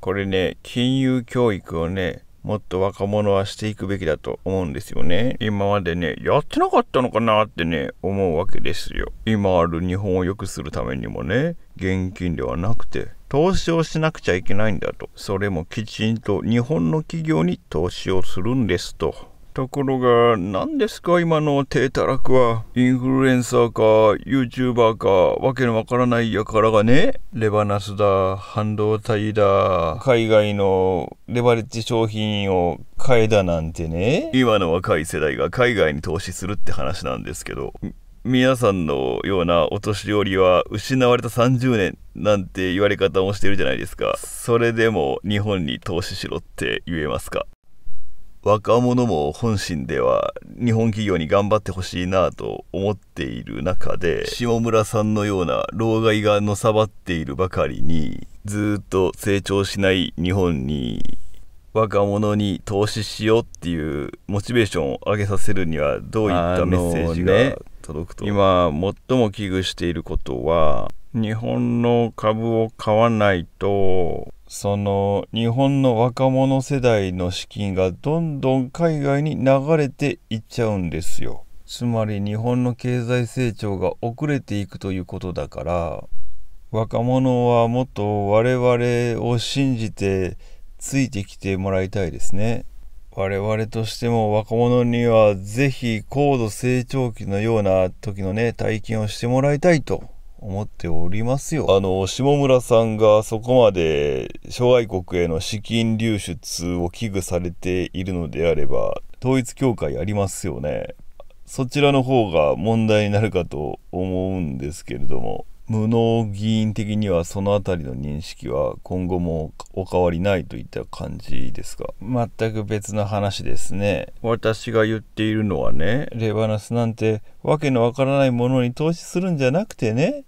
これね、金融教育をね、もっと若者はしていくべきだと思うんですよね。今までね、やってなかったのかなってね、思うわけですよ。今ある日本を良くするためにもね、現金ではなくて、投資をしなくちゃいけないんだと。それもきちんと日本の企業に投資をするんですと。ところが、何ですか今の低たらくは。インフルエンサーか、YouTuber か、わけのわからないやからがね、レバナスだ、半導体だ、海外のレバレッジ商品を買えだなんてね。今の若い世代が海外に投資するって話なんですけど。皆さんのようなお年寄りは失われた30年なんて言われ方をしてるじゃないですかそれでも日本に投資しろって言えますか若者も本心では日本企業に頑張ってほしいなと思っている中で下村さんのような老害がのさばっているばかりにずっと成長しない日本に若者に投資しようっていうモチベーションを上げさせるにはどういったメッセージが届くと、ね、今最も危惧していることは日本の株を買わないとその日本の若者世代の資金がどんどん海外に流れていっちゃうんですよ。つまり日本の経済成長が遅れていくということだから若者はもっと我々を信じてついてきてもらいたいですね。我々としても若者には是非高度成長期のような時のね体験をしてもらいたいと。思っておりますよあの下村さんがそこまで諸外国への資金流出を危惧されているのであれば統一教会ありますよねそちらの方が問題になるかと思うんですけれども無能議員的にはその辺りの認識は今後もお変わりないといった感じですか全く別の話ですね私が言っているのはねレバナスなんてわけのわからないものに投資するんじゃなくてね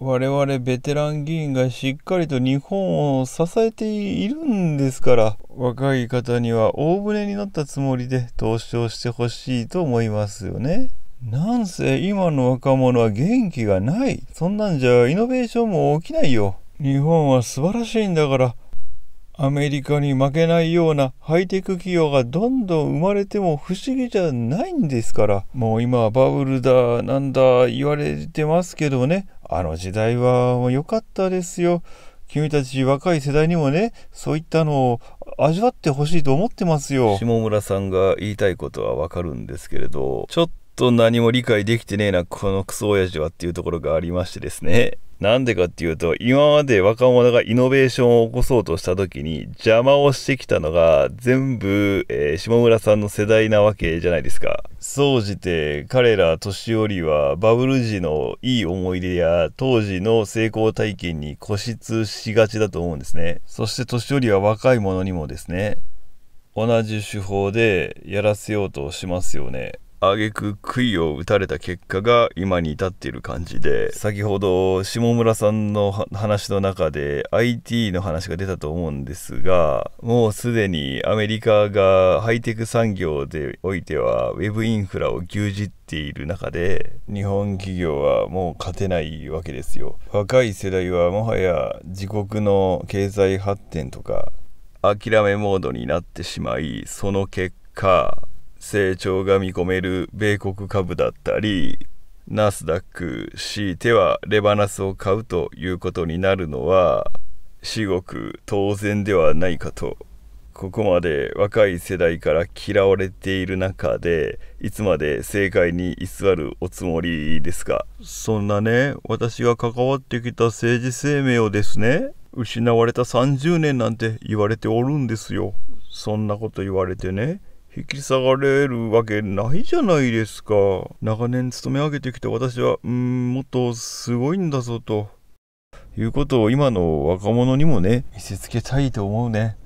我々ベテラン議員がしっかりと日本を支えているんですから若い方には大船になったつもりで投資をしてほしいと思いますよね。なんせ今の若者は元気がないそんなんじゃイノベーションも起きないよ日本は素晴らしいんだからアメリカに負けないようなハイテク企業がどんどん生まれても不思議じゃないんですからもう今はバブルだなんだ言われてますけどねあの時代は良かったですよ。君たち若い世代にもね、そういったのを味わってほしいと思ってますよ。下村さんが言いたいことはわかるんですけれど、ちょっと何も理解できてねえな、このクソ親父はっていうところがありましてですね。なんでかっていうと、今まで若者がイノベーションを起こそうとした時に邪魔をしてきたのが全部、えー、下村さんの世代なわけじゃないですか。総じて彼ら年寄りはバブル時のいい思い出や当時の成功体験に固執しがちだと思うんですね。そして年寄りは若い者にもですね、同じ手法でやらせようとしますよね。挙句杭を打たれた結果が今に至っている感じで先ほど下村さんの話の中で IT の話が出たと思うんですがもうすでにアメリカがハイテク産業でおいてはウェブインフラを牛耳っている中で日本企業はもう勝てないわけですよ若い世代はもはや自国の経済発展とか諦めモードになってしまいその結果成長が見込める米国株だったりナスダック強いてはレバナスを買うということになるのは至極当然ではないかとここまで若い世代から嫌われている中でいつまで政界に居座るおつもりですかそんなね私が関わってきた政治生命をですね失われた30年なんて言われておるんですよそんなこと言われてね引き下がれるわけないじゃないですか。長年勤め上げてきた私は、ん、もっとすごいんだぞと。いうことを今の若者にもね、見せつけたいと思うね。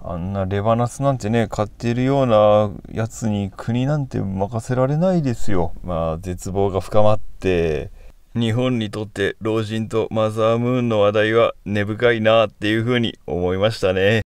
あんなレバナスなんてね、買っているようなやつに国なんて任せられないですよ。まあ、絶望が深まって、日本にとって老人とマザームーンの話題は根深いなっていうふうに思いましたね。